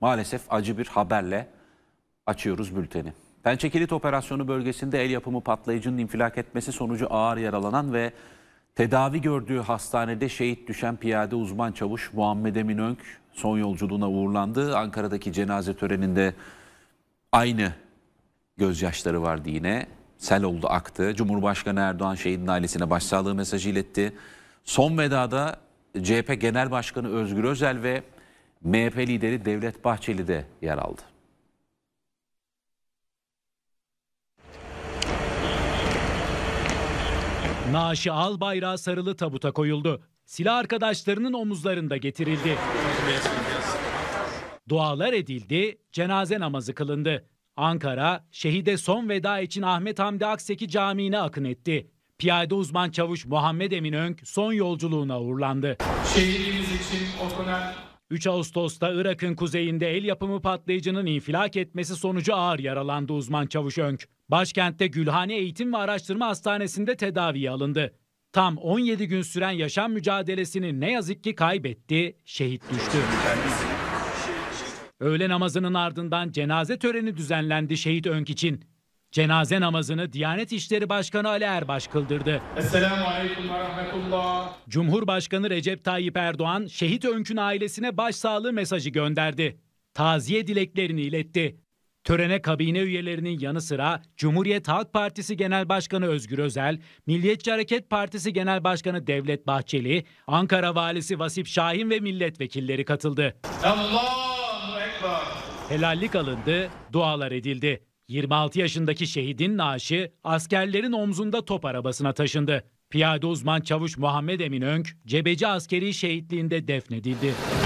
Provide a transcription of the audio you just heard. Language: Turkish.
maalesef acı bir haberle açıyoruz bülteni. Pençekilit Operasyonu bölgesinde el yapımı patlayıcının infilak etmesi sonucu ağır yaralanan ve tedavi gördüğü hastanede şehit düşen piyade uzman çavuş Muhammed Emin Önk son yolculuğuna uğurlandı. Ankara'daki cenaze töreninde aynı gözyaşları vardı yine. Sel oldu aktı. Cumhurbaşkanı Erdoğan şehidin ailesine başsağlığı mesajı iletti. Son vedada CHP Genel Başkanı Özgür Özel ve MHP lideri Devlet Bahçeli de yer aldı. Naaşı al bayrağı sarılı tabuta koyuldu. Silah arkadaşlarının omuzlarında getirildi. Dualar edildi, cenaze namazı kılındı. Ankara, şehide son veda için Ahmet Hamdi Akseki Camii'ne akın etti. Piyade uzman çavuş Muhammed Emin Önk son yolculuğuna uğurlandı. Şehidimiz için okunan 3 Ağustos'ta Irak'ın kuzeyinde el yapımı patlayıcının infilak etmesi sonucu ağır yaralandı uzman çavuş Önk. Başkentte Gülhane Eğitim ve Araştırma Hastanesi'nde tedaviye alındı. Tam 17 gün süren yaşam mücadelesini ne yazık ki kaybetti, şehit düştü. Öğle namazının ardından cenaze töreni düzenlendi şehit Önk için. Cenaze namazını Diyanet İşleri Başkanı Ali Erbaş kıldırdı. Esselamu Aleyküm ve Rahmetullah. Cumhurbaşkanı Recep Tayyip Erdoğan, şehit Önkün ailesine başsağlığı mesajı gönderdi. Taziye dileklerini iletti. Törene kabine üyelerinin yanı sıra Cumhuriyet Halk Partisi Genel Başkanı Özgür Özel, Milliyetçi Hareket Partisi Genel Başkanı Devlet Bahçeli, Ankara Valisi Vasip Şahin ve milletvekilleri katıldı. Allahu Ekber. Helallik alındı, dualar edildi. 26 yaşındaki şehidin naaşı askerlerin omzunda top arabasına taşındı. Piyade uzman çavuş Muhammed Emin Önk, Cebeci askeri şehitliğinde defnedildi.